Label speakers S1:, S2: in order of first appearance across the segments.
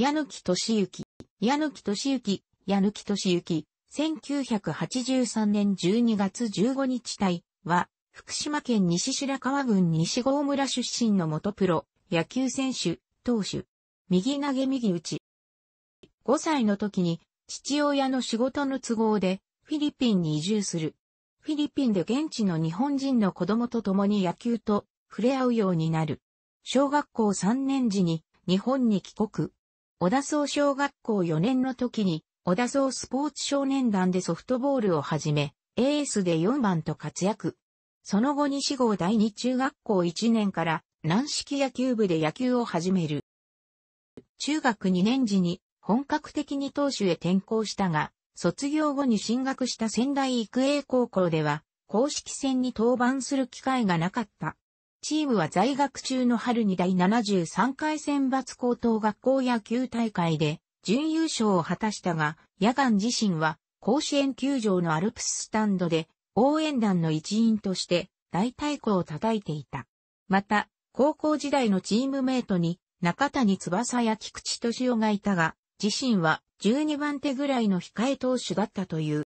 S1: 矢貫敏之、矢貫敏之、矢貫敏之、1983年12月15日隊は、福島県西白川郡西郷村出身の元プロ、野球選手、投手、右投げ右打ち。5歳の時に、父親の仕事の都合で、フィリピンに移住する。フィリピンで現地の日本人の子供と共に野球と触れ合うようになる。小学校3年時に日本に帰国。小田総小学校4年の時に、小田総スポーツ少年団でソフトボールを始め、エースで4番と活躍。その後西郷第二中学校1年から軟式野球部で野球を始める。中学2年時に本格的に投手へ転校したが、卒業後に進学した仙台育英高校では、公式戦に登板する機会がなかった。チームは在学中の春に第73回選抜高等学校野球大会で準優勝を果たしたが、野岩自身は甲子園球場のアルプススタンドで応援団の一員として大太鼓を叩いていた。また、高校時代のチームメイトに中谷翼や菊池敏夫がいたが、自身は12番手ぐらいの控え投手だったという。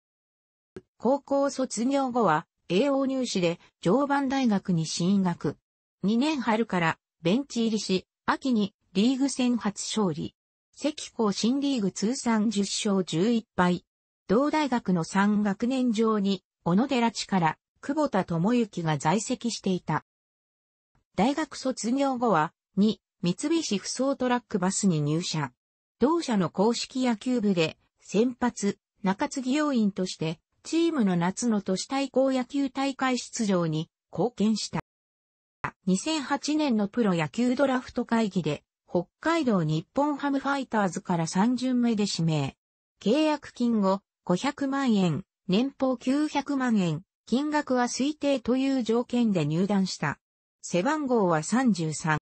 S1: 高校卒業後は、栄養入試で常磐大学に進学。2年春からベンチ入りし、秋にリーグ戦初勝利。関高新リーグ通算10勝11敗。同大学の3学年上に、小野寺地から久保田智之が在籍していた。大学卒業後は、2、三菱不走トラックバスに入社。同社の公式野球部で、先発、中継ぎ要員として、チームの夏の都市対抗野球大会出場に貢献した。2008年のプロ野球ドラフト会議で、北海道日本ハムファイターズから3巡目で指名。契約金後、500万円、年俸900万円、金額は推定という条件で入団した。背番号は33。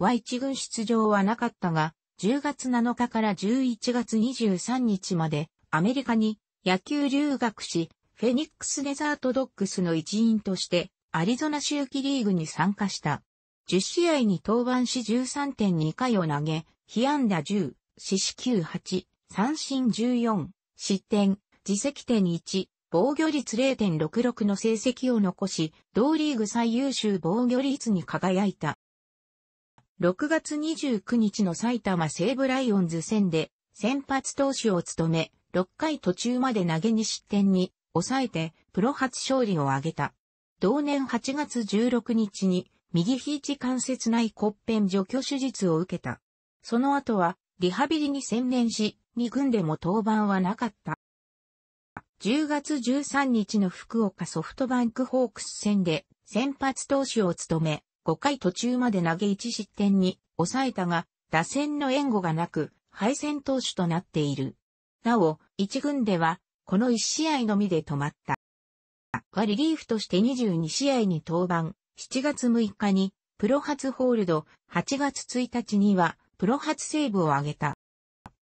S1: Y1 軍出場はなかったが、10月7日から11月23日までアメリカに野球留学し、フェニックスデザートドッグスの一員としてアリゾナ周期リーグに参加した。10試合に登板し13.2回を投げ、被安打10、四死球8、三振14、失点、自責点1、防御率0.66の成績を残し、同リーグ最優秀防御率に輝いた。6月29日の埼玉西武ライオンズ戦で先発投手を務め、6回途中まで投げに失点に抑えてプロ初勝利を挙げた。同年8月16日に右肘関節内骨片除去手術を受けた。その後はリハビリに専念し、2軍でも登板はなかった。10月13日の福岡ソフトバンクホークス戦で先発投手を務め、5回途中まで投げ1失点に抑えたが、打線の援護がなく、敗戦投手となっている。なお、1軍では、この1試合のみで止まった。はリリーフとして22試合に登板、7月6日にプロ初ホールド、8月1日にはプロ初セーブを挙げた。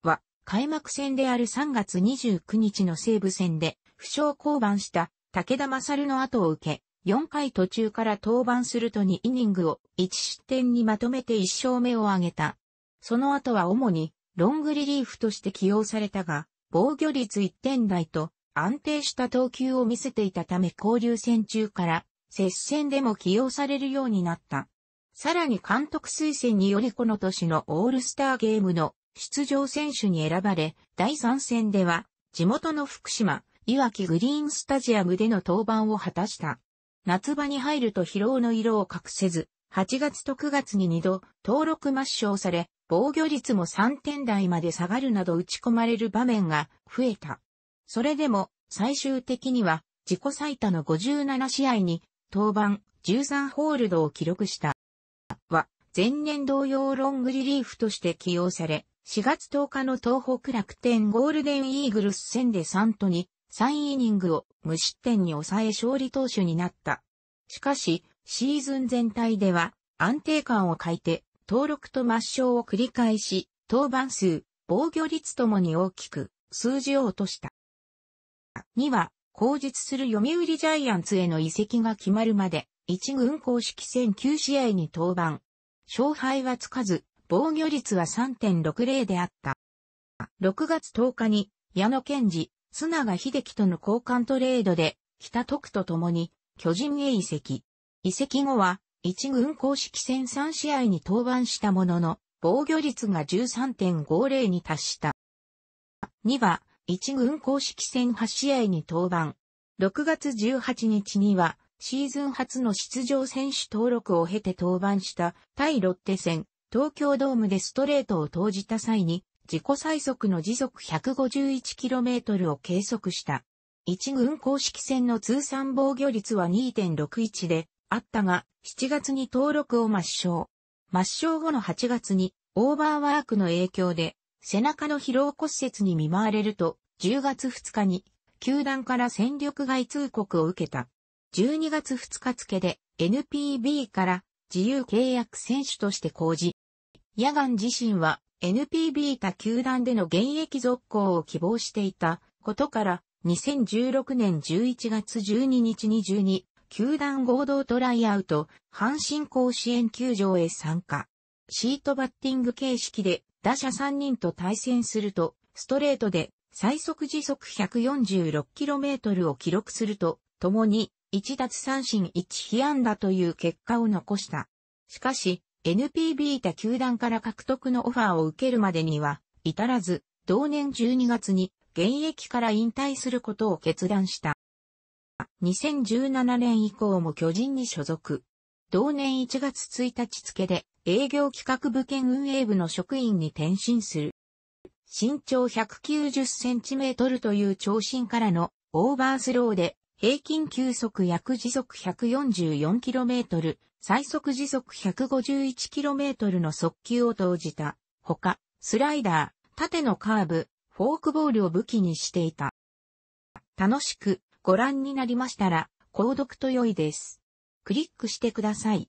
S1: は、開幕戦である3月29日のセーブ戦で負傷降板した武田勝の後を受け、4回途中から登板すると2イニングを1失点にまとめて1勝目を挙げた。その後は主にロングリリーフとして起用されたが、防御率1点台と安定した投球を見せていたため交流戦中から接戦でも起用されるようになった。さらに監督推薦によりこの年のオールスターゲームの出場選手に選ばれ、第3戦では地元の福島、いわきグリーンスタジアムでの登板を果たした。夏場に入ると疲労の色を隠せず、8月と9月に2度登録抹消され、防御率も3点台まで下がるなど打ち込まれる場面が増えた。それでも、最終的には、自己最多の57試合に、登板13ホールドを記録した。は、前年同様ロングリリーフとして起用され、4月10日の東北楽天ゴールデンイーグルス戦で3とに3イニングを無失点に抑え勝利投手になった。しかし、シーズン全体では安定感を欠いて、登録と抹消を繰り返し、登板数、防御率ともに大きく数字を落とした。には、後述する読売ジャイアンツへの移籍が決まるまで、一軍公式戦9試合に登板。勝敗はつかず、防御率は3.60であった。6月10日に、矢野健二、砂賀秀樹との交換トレードで、北徳と共に、巨人へ移籍。移籍後は、一軍公式戦3試合に登板したものの、防御率が13.50に達した。2は、1軍公式戦8試合に登板。6月18日には、シーズン初の出場選手登録を経て登板した対ロッテ戦、東京ドームでストレートを投じた際に、自己最速の時速 151km を計測した。1軍公式戦の通算防御率は2.61であったが、7月に登録を抹消。抹消後の8月に、オーバーワークの影響で、背中の疲労骨折に見舞われると、10月2日に、球団から戦力外通告を受けた。12月2日付で NPB から自由契約選手として公示。野ン自身は NPB 他球団での現役続行を希望していたことから2016年11月12日に22球団合同トライアウト阪神甲子園球場へ参加。シートバッティング形式で打者3人と対戦するとストレートで最速時速 146km を記録すると、共に1奪三振1被安打という結果を残した。しかし、NPB 他球団から獲得のオファーを受けるまでには、至らず、同年12月に現役から引退することを決断した。2017年以降も巨人に所属。同年1月1日付で営業企画部兼運営部の職員に転身する。身長190センチメートルという長身からのオーバースローで平均球速約時速 144km、最速時速 151km の速球を投じた。ほか、スライダー、縦のカーブ、フォークボールを武器にしていた。楽しくご覧になりましたら、購読と良いです。クリックしてください。